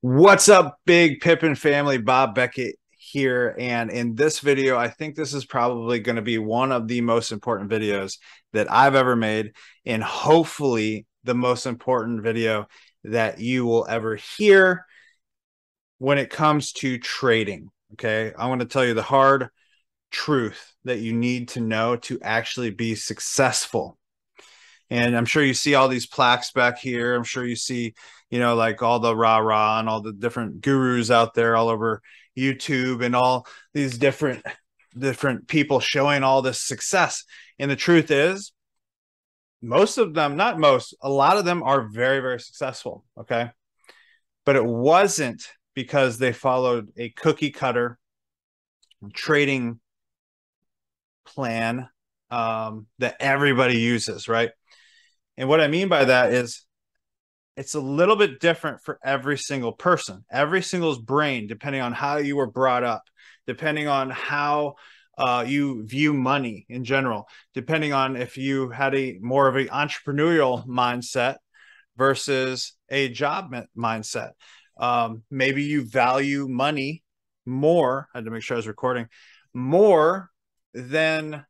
What's up, big Pippin family? Bob Beckett here. And in this video, I think this is probably going to be one of the most important videos that I've ever made, and hopefully the most important video that you will ever hear when it comes to trading. Okay. I want to tell you the hard truth that you need to know to actually be successful. And I'm sure you see all these plaques back here. I'm sure you see you know, like all the rah rah and all the different gurus out there all over YouTube and all these different different people showing all this success. And the truth is, most of them, not most, a lot of them are very, very successful. Okay. But it wasn't because they followed a cookie cutter trading plan um, that everybody uses, right? And what I mean by that is it's a little bit different for every single person, every single's brain, depending on how you were brought up, depending on how uh, you view money in general, depending on if you had a more of an entrepreneurial mindset versus a job m- mindset. Um, maybe you value money more. I had to make sure I was recording more than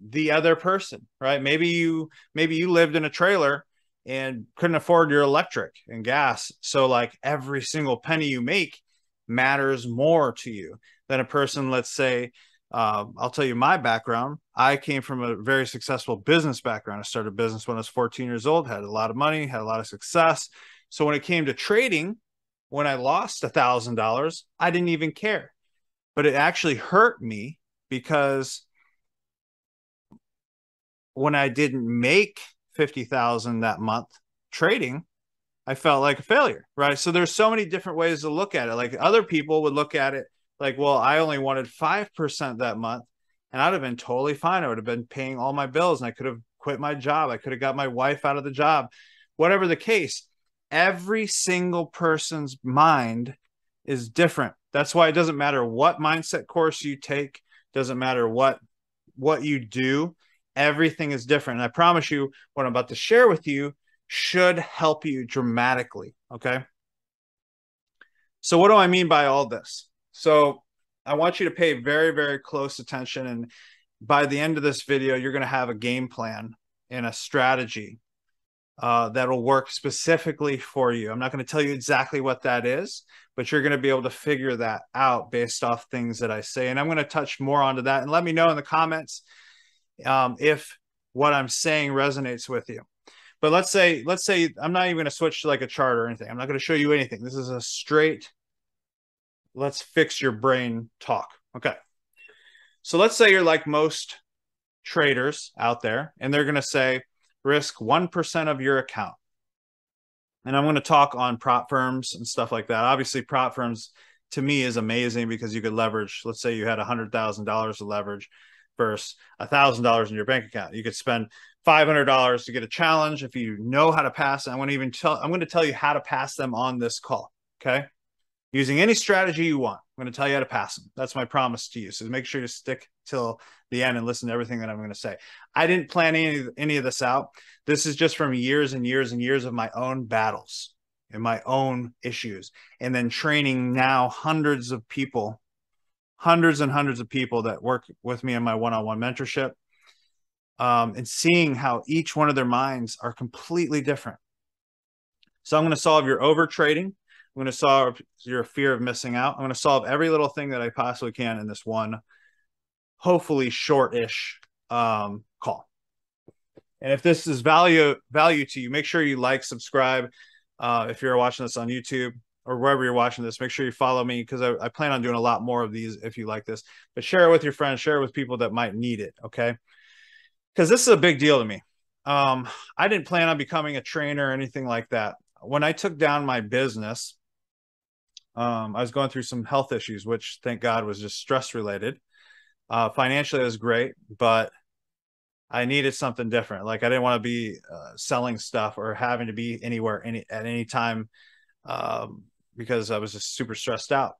the other person, right? Maybe you maybe you lived in a trailer and couldn't afford your electric and gas. So, like, every single penny you make matters more to you than a person, let's say, uh, I'll tell you my background. I came from a very successful business background. I started a business when I was 14 years old, had a lot of money, had a lot of success. So, when it came to trading, when I lost $1,000, I didn't even care. But it actually hurt me because when I didn't make 50,000 that month trading, I felt like a failure, right? So there's so many different ways to look at it. Like other people would look at it like, well, I only wanted 5% that month and I'd have been totally fine. I would have been paying all my bills and I could have quit my job. I could have got my wife out of the job. Whatever the case, every single person's mind is different. That's why it doesn't matter what mindset course you take, doesn't matter what what you do Everything is different. And I promise you, what I'm about to share with you should help you dramatically. Okay. So, what do I mean by all this? So, I want you to pay very, very close attention. And by the end of this video, you're going to have a game plan and a strategy uh, that'll work specifically for you. I'm not going to tell you exactly what that is, but you're going to be able to figure that out based off things that I say. And I'm going to touch more onto that. And let me know in the comments um, if what I'm saying resonates with you. But let's say, let's say I'm not even going to switch to like a chart or anything. I'm not going to show you anything. This is a straight, let's fix your brain talk. Okay. So let's say you're like most traders out there, and they're going to say risk 1% of your account. And I'm going to talk on prop firms and stuff like that. Obviously, prop firms to me is amazing because you could leverage, let's say you had $100,000 of leverage versus a thousand dollars in your bank account. You could spend five hundred dollars to get a challenge if you know how to pass. I am going to even tell I'm going to tell you how to pass them on this call. Okay, using any strategy you want. I'm going to tell you how to pass them. That's my promise to you. So make sure you stick till the end and listen to everything that I'm going to say. I didn't plan any any of this out. This is just from years and years and years of my own battles and my own issues, and then training now hundreds of people hundreds and hundreds of people that work with me in my one-on-one mentorship um, and seeing how each one of their minds are completely different so i'm going to solve your overtrading i'm going to solve your fear of missing out i'm going to solve every little thing that i possibly can in this one hopefully short-ish um, call and if this is value value to you make sure you like subscribe uh, if you're watching this on youtube or wherever you're watching this, make sure you follow me because I, I, plan on doing a lot more of these if you like this. But share it with your friends, share it with people that might need it. Okay. Because this is a big deal to me. Um, I didn't plan on becoming a trainer or anything like that. When I took down my business, um, I was going through some health issues, which thank God was just stress related. Uh, financially, it was great, but I needed something different. Like I didn't want to be uh, selling stuff or having to be anywhere any at any time um, because I was just super stressed out.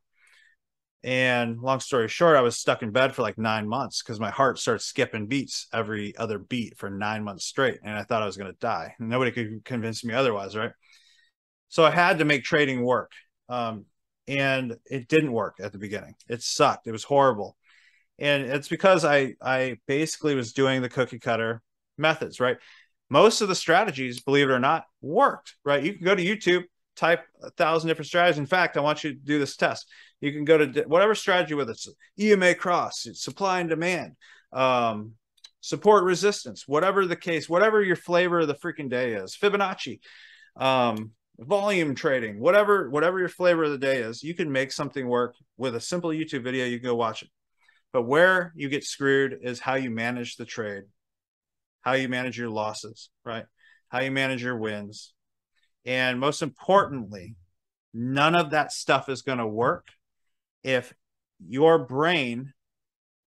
And long story short, I was stuck in bed for like nine months because my heart started skipping beats every other beat for nine months straight. And I thought I was going to die. Nobody could convince me otherwise, right? So I had to make trading work. Um, and it didn't work at the beginning. It sucked. It was horrible. And it's because I I basically was doing the cookie cutter methods, right? Most of the strategies, believe it or not, worked, right? You can go to YouTube, type a thousand different strategies. In fact, I want you to do this test. You can go to whatever strategy, whether it's EMA cross, supply and demand, um, support resistance, whatever the case, whatever your flavor of the freaking day is, Fibonacci, um, volume trading, whatever, whatever your flavor of the day is, you can make something work with a simple YouTube video. You can go watch it. But where you get screwed is how you manage the trade, how you manage your losses, right? How you manage your wins, and most importantly, none of that stuff is going to work if your brain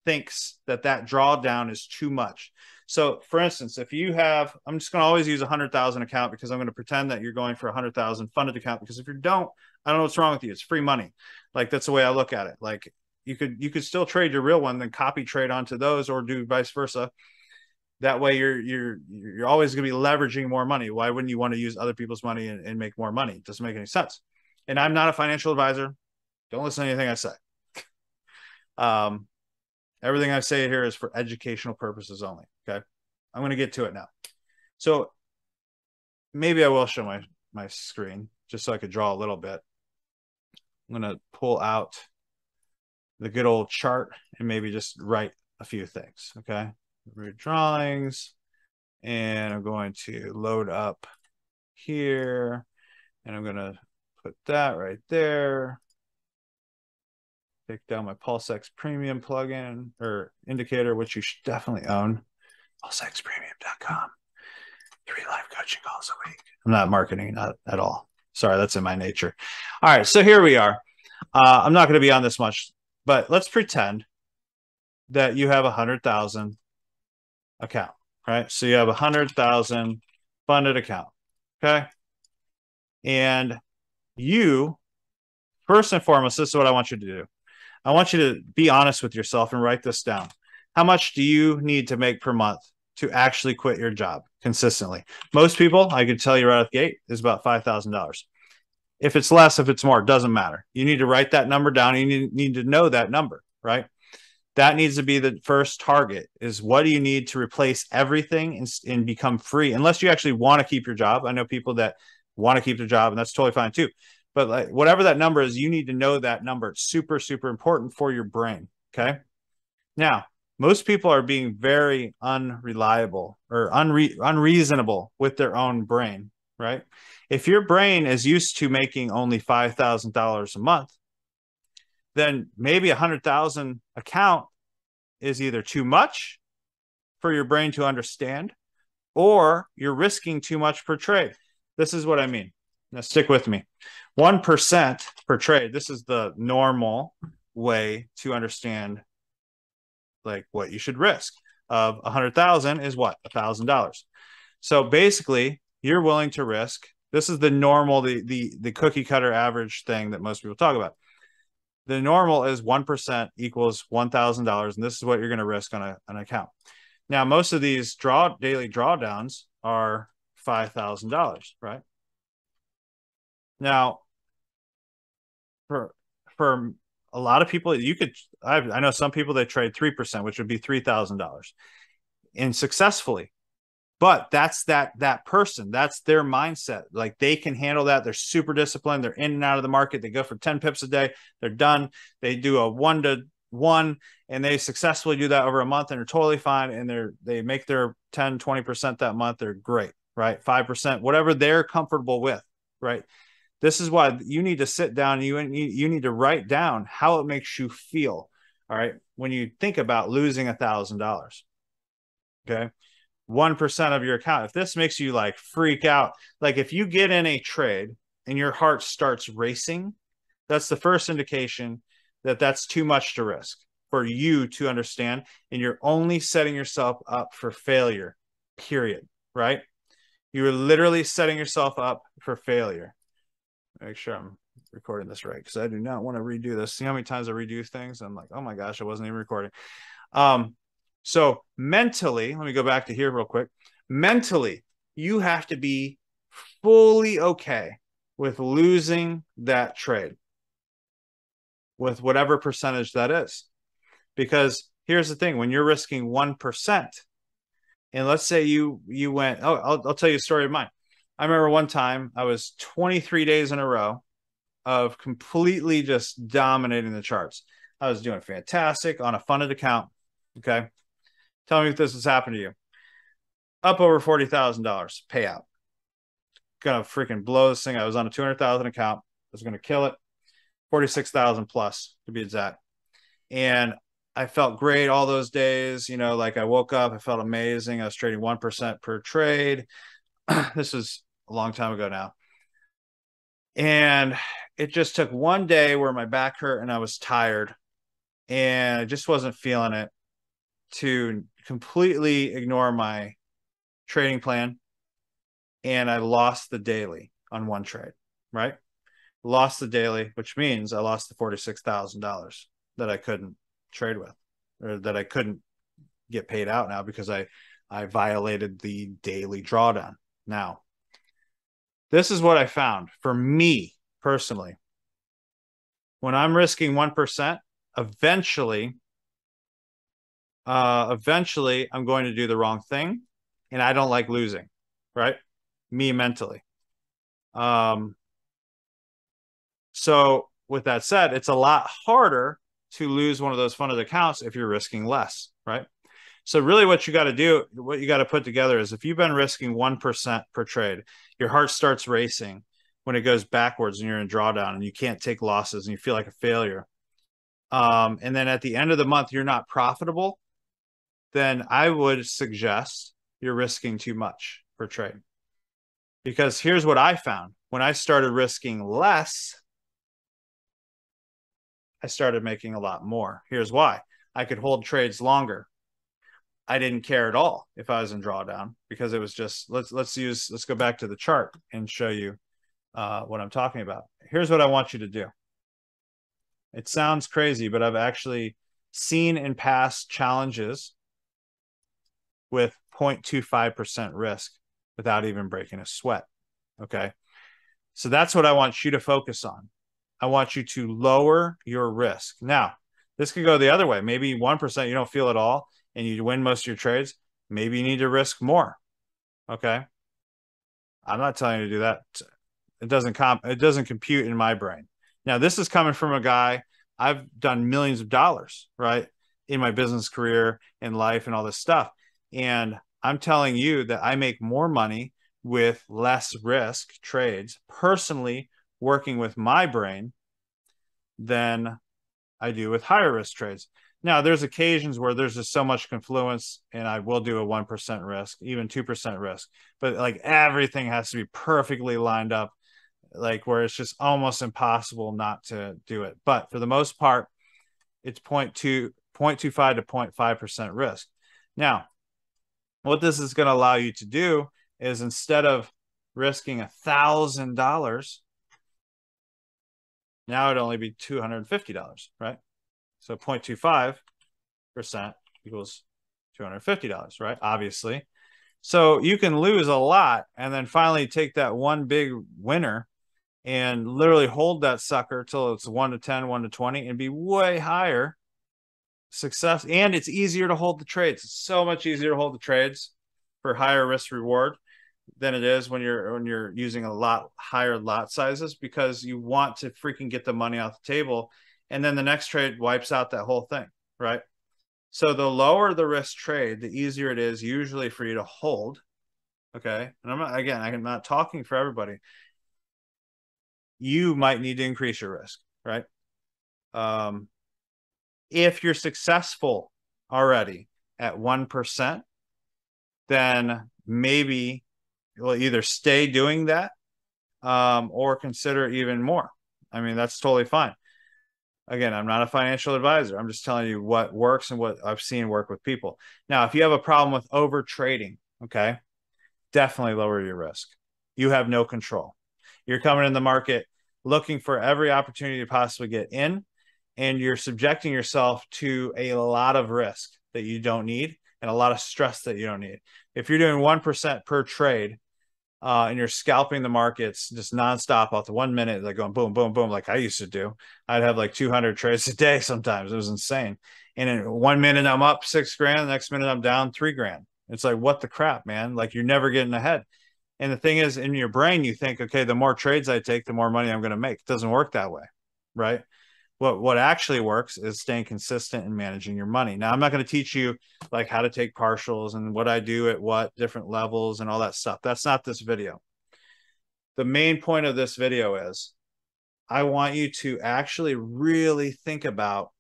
thinks that that drawdown is too much. So, for instance, if you have, I'm just going to always use a hundred thousand account because I'm going to pretend that you're going for a hundred thousand funded account because if you don't, I don't know what's wrong with you. It's free money. Like that's the way I look at it. Like you could you could still trade your real one, then copy trade onto those, or do vice versa that way you're you're you're always going to be leveraging more money why wouldn't you want to use other people's money and, and make more money it doesn't make any sense and i'm not a financial advisor don't listen to anything i say um everything i say here is for educational purposes only okay i'm going to get to it now so maybe i will show my my screen just so i could draw a little bit i'm going to pull out the good old chart and maybe just write a few things okay root drawings and I'm going to load up here and I'm going to put that right there. Take down my PulseX Premium plugin or indicator, which you should definitely own. PulseXPremium.com. Three live coaching calls a week. I'm not marketing not at all. Sorry, that's in my nature. All right, so here we are. Uh, I'm not going to be on this much, but let's pretend that you have a hundred thousand account, right? So you have a hundred thousand funded account. Okay. And you, first and foremost, this is what I want you to do. I want you to be honest with yourself and write this down. How much do you need to make per month to actually quit your job consistently? Most people, I could tell you right off the gate, is about $5,000. If it's less, if it's more, it doesn't matter. You need to write that number down. You need, need to know that number, right? that needs to be the first target is what do you need to replace everything and, and become free unless you actually want to keep your job i know people that want to keep their job and that's totally fine too but like whatever that number is you need to know that number it's super super important for your brain okay now most people are being very unreliable or unre- unreasonable with their own brain right if your brain is used to making only $5000 a month then maybe a hundred thousand account is either too much for your brain to understand or you're risking too much per trade. This is what I mean. Now stick with me. 1% per trade. This is the normal way to understand like what you should risk of a hundred thousand is what a thousand dollars. So basically you're willing to risk. This is the normal, the, the, the cookie cutter average thing that most people talk about the normal is 1% equals $1,000. And this is what you're going to risk on a, an account. Now, most of these draw daily drawdowns are $5,000, right? Now, for, for a lot of people, you could, i I know some people that trade 3%, which would be $3,000 and successfully but that's that that person that's their mindset like they can handle that they're super disciplined they're in and out of the market they go for 10 pips a day they're done they do a one to one and they successfully do that over a month and they're totally fine and they're they make their 10 20% that month they're great right 5% whatever they're comfortable with right this is why you need to sit down you you need to write down how it makes you feel all right when you think about losing a thousand dollars okay 1% of your account. If this makes you like freak out, like if you get in a trade and your heart starts racing, that's the first indication that that's too much to risk for you to understand. And you're only setting yourself up for failure, period. Right? You are literally setting yourself up for failure. Make sure I'm recording this right because I do not want to redo this. See how many times I redo things? I'm like, oh my gosh, I wasn't even recording. Um, so mentally, let me go back to here real quick. Mentally, you have to be fully okay with losing that trade with whatever percentage that is. Because here's the thing, when you're risking 1%, and let's say you you went, oh, I'll, I'll tell you a story of mine. I remember one time I was 23 days in a row of completely just dominating the charts. I was doing fantastic on a funded account. Okay. Tell me if this has happened to you. Up over forty thousand dollars payout. Gonna freaking blow this thing. I was on a two hundred thousand account. I was gonna kill it. Forty six thousand plus to be exact. And I felt great all those days. You know, like I woke up, I felt amazing. I was trading one percent per trade. this is a long time ago now. And it just took one day where my back hurt and I was tired and I just wasn't feeling it to completely ignore my trading plan and I lost the daily on one trade, right? Lost the daily, which means I lost the $46,000 that I couldn't trade with or that I couldn't get paid out now because I I violated the daily drawdown. Now, this is what I found for me personally. When I'm risking 1%, eventually uh, eventually I'm going to do the wrong thing and I don't like losing, right? Me mentally. Um, so, with that said, it's a lot harder to lose one of those funded accounts if you're risking less, right? So, really, what you got to do, what you got to put together is if you've been risking 1% per trade, your heart starts racing when it goes backwards and you're in drawdown and you can't take losses and you feel like a failure. Um, and then at the end of the month, you're not profitable then I would suggest you're risking too much per trade. Because here's what I found when I started risking less, I started making a lot more. Here's why I could hold trades longer. I didn't care at all if I was in drawdown because it was just let's let's use let's go back to the chart and show you uh, what I'm talking about. Here's what I want you to do. It sounds crazy, but I've actually seen in past challenges with 0.25% risk without even breaking a sweat. Okay. So that's what I want you to focus on. I want you to lower your risk. Now, this could go the other way. Maybe 1% you don't feel at all and you win most of your trades. Maybe you need to risk more. Okay. I'm not telling you to do that. It doesn't comp it doesn't compute in my brain. Now, this is coming from a guy I've done millions of dollars, right? In my business career and life and all this stuff. And I'm telling you that I make more money with less risk trades personally working with my brain than I do with higher risk trades. Now, there's occasions where there's just so much confluence, and I will do a 1% risk, even 2% risk, but like everything has to be perfectly lined up, like where it's just almost impossible not to do it. But for the most part, it's 0.2, 0.25 to 0.5% risk. Now, what this is going to allow you to do is instead of risking a thousand dollars, now it'd only be two hundred and fifty dollars, right? So 0.25 percent equals two hundred fifty dollars, right? Obviously, so you can lose a lot and then finally take that one big winner and literally hold that sucker till it's 1 to 10, 1 to 20 and be way higher success and it's easier to hold the trades it's so much easier to hold the trades for higher risk reward than it is when you're when you're using a lot higher lot sizes because you want to freaking get the money off the table and then the next trade wipes out that whole thing right so the lower the risk trade the easier it is usually for you to hold okay and i'm not again i'm not talking for everybody you might need to increase your risk right um if you're successful already at 1%, then maybe you'll either stay doing that um, or consider even more. I mean, that's totally fine. Again, I'm not a financial advisor. I'm just telling you what works and what I've seen work with people. Now, if you have a problem with over trading, okay, definitely lower your risk. You have no control. You're coming in the market looking for every opportunity to possibly get in and you're subjecting yourself to a lot of risk that you don't need and a lot of stress that you don't need. If you're doing 1% per trade uh, and you're scalping the markets just nonstop out the one minute, like going boom, boom, boom, like I used to do, I'd have like 200 trades a day sometimes. It was insane. And in one minute I'm up six grand, the next minute I'm down three grand. It's like, what the crap, man? Like you're never getting ahead. And the thing is, in your brain, you think, okay, the more trades I take, the more money I'm going to make. It doesn't work that way, right? what what actually works is staying consistent and managing your money now i'm not going to teach you like how to take partials and what i do at what different levels and all that stuff that's not this video the main point of this video is i want you to actually really think about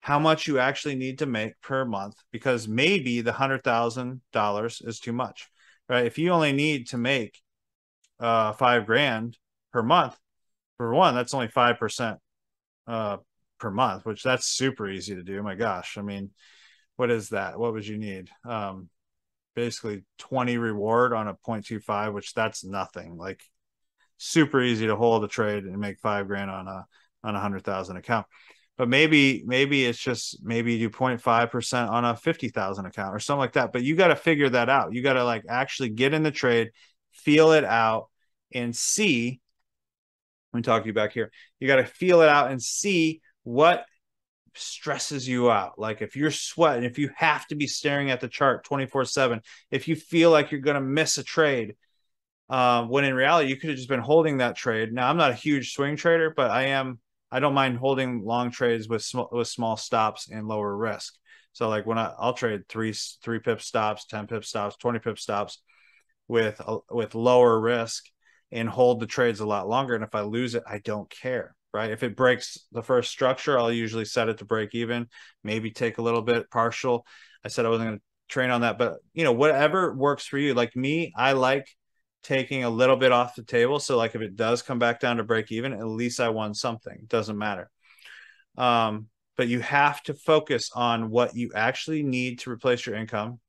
how much you actually need to make per month because maybe the hundred thousand dollars is too much right if you only need to make uh five grand per month for one that's only five percent uh, per month, which that's super easy to do. My gosh, I mean, what is that? What would you need? Um, basically 20 reward on a 0.25, which that's nothing. Like super easy to hold a trade and make five grand on a on a hundred thousand account. But maybe maybe it's just maybe you do 0.5 percent on a fifty thousand account or something like that. But you got to figure that out. You got to like actually get in the trade, feel it out, and see let me talk to you back here. You got to feel it out and see what stresses you out. Like if you're sweating, if you have to be staring at the chart 24 7, if you feel like you're going to miss a trade, uh, when in reality, you could have just been holding that trade. Now, I'm not a huge swing trader, but I am. I don't mind holding long trades with small with small stops and lower risk. So like when I, I'll trade three three pip stops, ten pip stops, twenty pip stops, with uh, with lower risk and hold the trades a lot longer. And if I lose it, I don't care, right? If it breaks the first structure, I'll usually set it to break even, maybe take a little bit partial. I said I wasn't going to train on that, but you know, whatever works for you. Like me, I like taking a little bit off the table. So like if it does come back down to break even, at least I won something. doesn't matter. Um, but you have to focus on what you actually need to replace your income.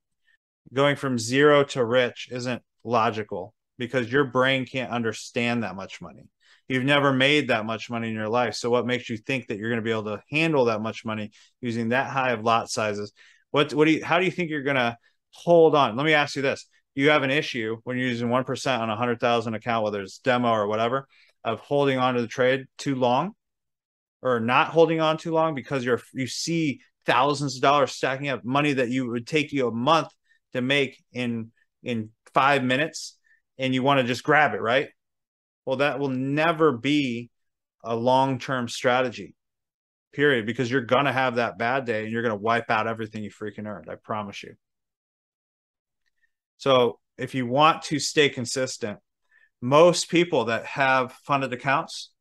Going from zero to rich isn't logical because your brain can't understand that much money. You've never made that much money in your life. So what makes you think that you're going to be able to handle that much money using that high of lot sizes? What what do you how do you think you're going to hold on? Let me ask you this. You have an issue when you're using 1% on a 100,000 account whether it's demo or whatever of holding on to the trade too long or not holding on too long because you're you see thousands of dollars stacking up money that you would take you a month to make in in 5 minutes and you want to just grab it, right? Well, that will never be a long term strategy, period, because you're going to have that bad day and you're going to wipe out everything you freaking earned. I promise you. So, if you want to stay consistent, most people that have funded accounts,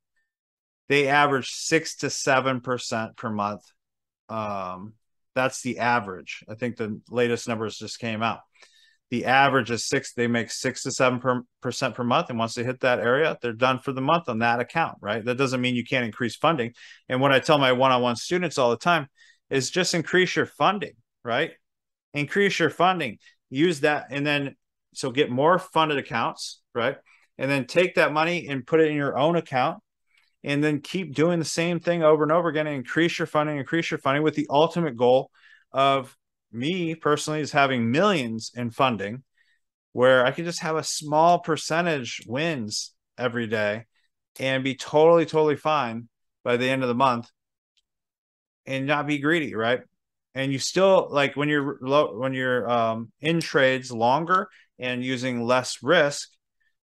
they average six to seven percent per month. Um, that's the average. I think the latest numbers just came out the average is six they make six to seven per, percent per month and once they hit that area they're done for the month on that account right that doesn't mean you can't increase funding and what i tell my one-on-one students all the time is just increase your funding right increase your funding use that and then so get more funded accounts right and then take that money and put it in your own account and then keep doing the same thing over and over again and increase your funding increase your funding with the ultimate goal of me personally is having millions in funding where I can just have a small percentage wins every day and be totally, totally fine by the end of the month and not be greedy, right? And you still like when you're low, when you're um, in trades longer and using less risk,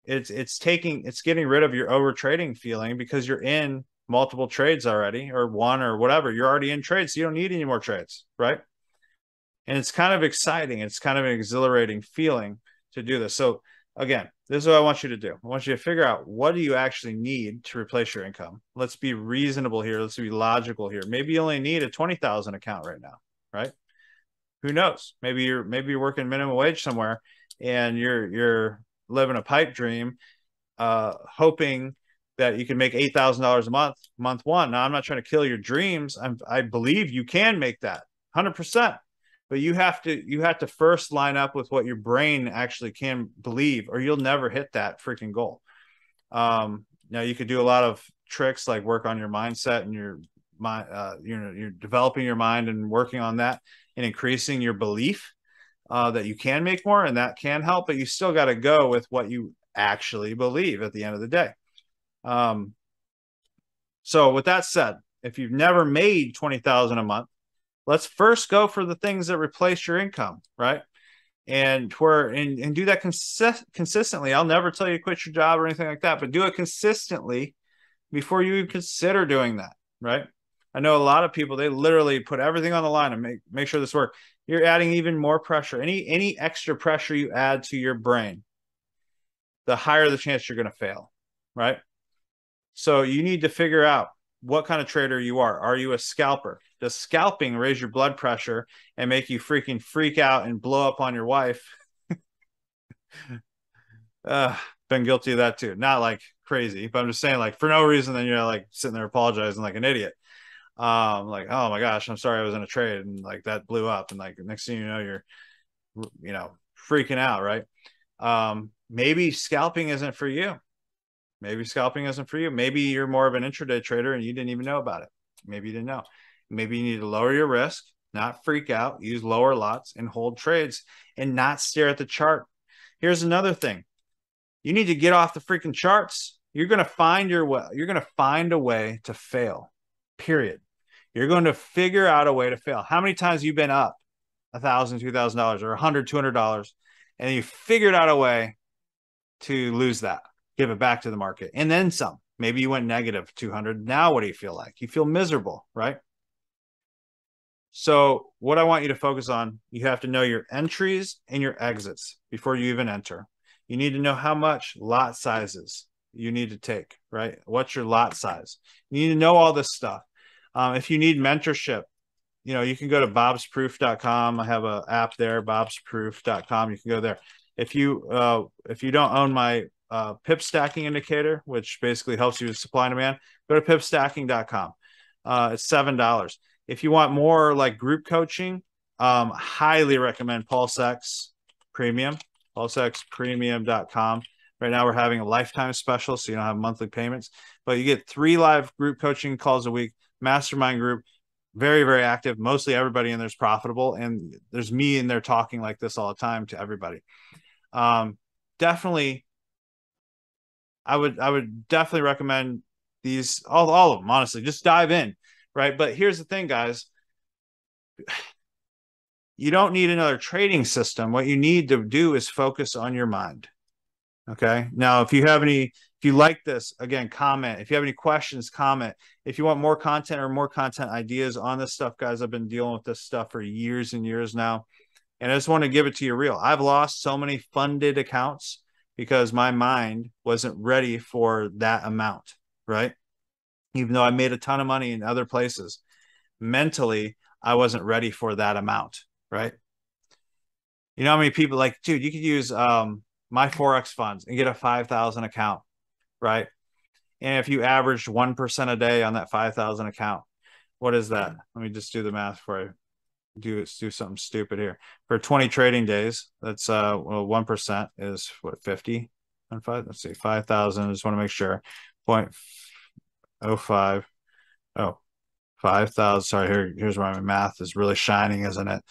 it's it's taking it's getting rid of your over trading feeling because you're in multiple trades already or one or whatever. You're already in trades, so you don't need any more trades, right? and it's kind of exciting. It's kind of an exhilarating feeling to do this. So again, this is what I want you to do. I want you to figure out what do you actually need to replace your income. Let's be reasonable here. Let's be logical here. Maybe you only need a 20,000 account right now, right? Who knows? Maybe you're maybe you're working minimum wage somewhere and you're you're living a pipe dream uh hoping that you can make $8,000 a month month one. Now I'm not trying to kill your dreams. I'm I believe you can make that. 100% but you have to you have to first line up with what your brain actually can believe or you'll never hit that freaking goal um now you could do a lot of tricks like work on your mindset and your mind uh you know you're developing your mind and working on that and increasing your belief uh, that you can make more and that can help but you still got to go with what you actually believe at the end of the day um so with that said if you've never made 20,000 a month let's first go for the things that replace your income, right? And where and, and do that consist, consistently. I'll never tell you to quit your job or anything like that, but do it consistently before you even consider doing that, right? I know a lot of people they literally put everything on the line and make make sure this works. You're adding even more pressure. Any any extra pressure you add to your brain, the higher the chance you're going to fail, right? So you need to figure out what kind of trader you are. Are you a scalper? Does scalping raise your blood pressure and make you freaking freak out and blow up on your wife? uh, been guilty of that too. Not like crazy, but I'm just saying, like, for no reason, then you're like sitting there apologizing like an idiot. Um, like, oh my gosh, I'm sorry I was in a trade and like that blew up. And like, next thing you know, you're, you know, freaking out, right? Um, maybe scalping isn't for you. Maybe scalping isn't for you. Maybe you're more of an intraday trader and you didn't even know about it. Maybe you didn't know. Maybe you need to lower your risk, not freak out, use lower lots and hold trades and not stare at the chart. Here's another thing. You need to get off the freaking charts. You're going to find your way. You're going to find a way to fail. Period. You're going to figure out a way to fail. How many times you been up a thousand, two thousand dollars, or a hundred, two hundred dollars, and you figured out a way to lose that? give it back to the market and then some. Maybe you went negative 200. Now, what do you feel like? You feel miserable, right? So, what I want you to focus on, you have to know your entries and your exits before you even enter. You need to know how much lot sizes you need to take, right? What's your lot size? You need to know all this stuff. Um, if you need mentorship, you know, you can go to bobsproof.com. I have an app there, bobsproof.com. You can go there. If you uh, if you don't own my uh, pip stacking indicator, which basically helps you with supply and demand, go to pipstacking.com. Uh, it's seven dollars. If you want more like group coaching, um, highly recommend PulseX Premium, PulseXPremium.com. Right now, we're having a lifetime special, so you don't have monthly payments, but you get three live group coaching calls a week, mastermind group, very, very active. Mostly everybody in there's profitable, and there's me in there talking like this all the time to everybody. Um, definitely I would I would definitely recommend these all all of them honestly. Just dive in, right? But here's the thing, guys. You don't need another trading system. What you need to do is focus on your mind. Okay. Now, if you have any, if you like this, again, comment. If you have any questions, comment. If you want more content or more content ideas on this stuff, guys, I've been dealing with this stuff for years and years now. And I just want to give it to you real. I've lost so many funded accounts because my mind wasn't ready for that amount, right? Even though I made a ton of money in other places, mentally, I wasn't ready for that amount, right? You know how many people like, dude, you could use um, my Forex funds and get a 5,000 account, right? And if you averaged 1% a day on that 5,000 account, what is that? Let me just do the math for you do do something stupid here for 20 trading days. That's uh one is what 50 and five. Let's see, 5,000. Just want to make sure. Point oh five, oh five thousand. 5,000. Sorry, here, here's where my math is really shining, isn't it?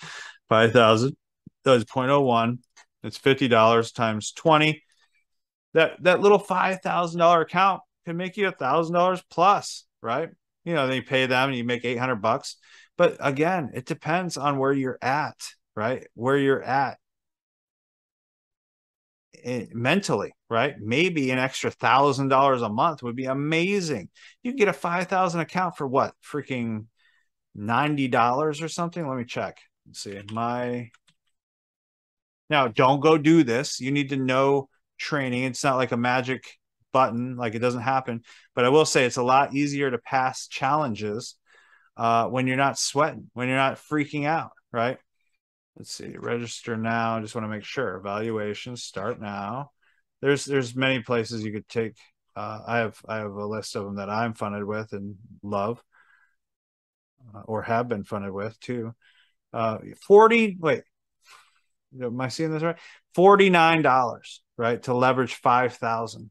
5,000 does 0.01. It's $50 times 20. That that little $5,000 account can make you a $1,000 plus, right? you know, then you pay them and you make 800 bucks. But again, it depends on where you're at, right? Where you're at it, eh, mentally, right? Maybe an extra thousand dollars a month would be amazing. You get a 5,000 account for what? Freaking $90 or something. Let me check. Let's see my, now don't go do this. You need to know training. It's not like a magic button. Like it doesn't happen. But I will say it's a lot easier to pass challenges uh, when you're not sweating, when you're not freaking out, right? Let's see, register now. I just want to make sure. Evaluation, start now. There's there's many places you could take. Uh, I have I have a list of them that I'm funded with and love, uh, or have been funded with too. Uh, Forty wait, am I seeing this right? Forty nine dollars, right, to leverage five thousand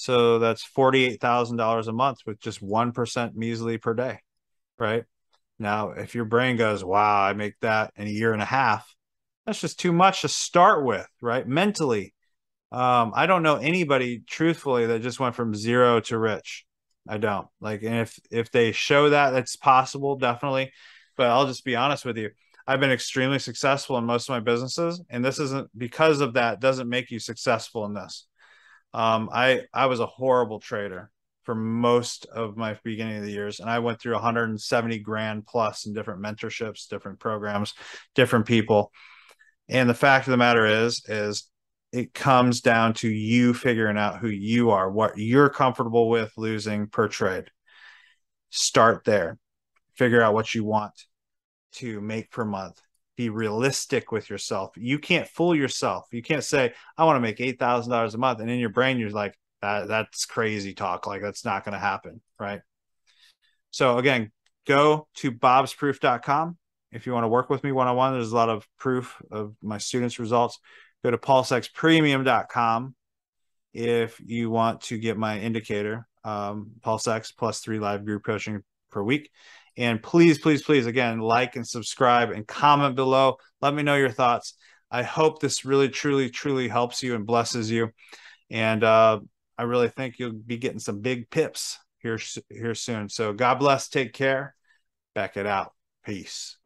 So that's $48,000 a month with just 1% measly per day, right? Now, if your brain goes, wow, I make that in a year and a half, that's just too much to start with, right? Mentally, um, I don't know anybody truthfully that just went from zero to rich. I don't like, and if if they show that, that's possible, definitely. But I'll just be honest with you. I've been extremely successful in most of my businesses, and this isn't because of that. Doesn't make you successful in this. Um, I I was a horrible trader for most of my beginning of the years, and I went through 170 grand plus in different mentorships, different programs, different people. And the fact of the matter is, is it comes down to you figuring out who you are, what you're comfortable with losing per trade. Start there. Figure out what you want to make per month be realistic with yourself. You can't fool yourself. You can't say, I want to make $8,000 a month. And in your brain, you're like, that, that's crazy talk. Like, that's not going to happen. Right. So, again, go to bobsproof.com. If you want to work with me one on one, there's a lot of proof of my students' results. Go to pulsexpremium.com if you want to get my indicator, um, pulsex plus three live group coaching per week. And please, please, please, again, like and subscribe and comment below. Let me know your thoughts. I hope this really, truly, truly helps you and blesses you. And uh, I really think you'll be getting some big pips here, here soon. So God bless. Take care. Back it out. Peace.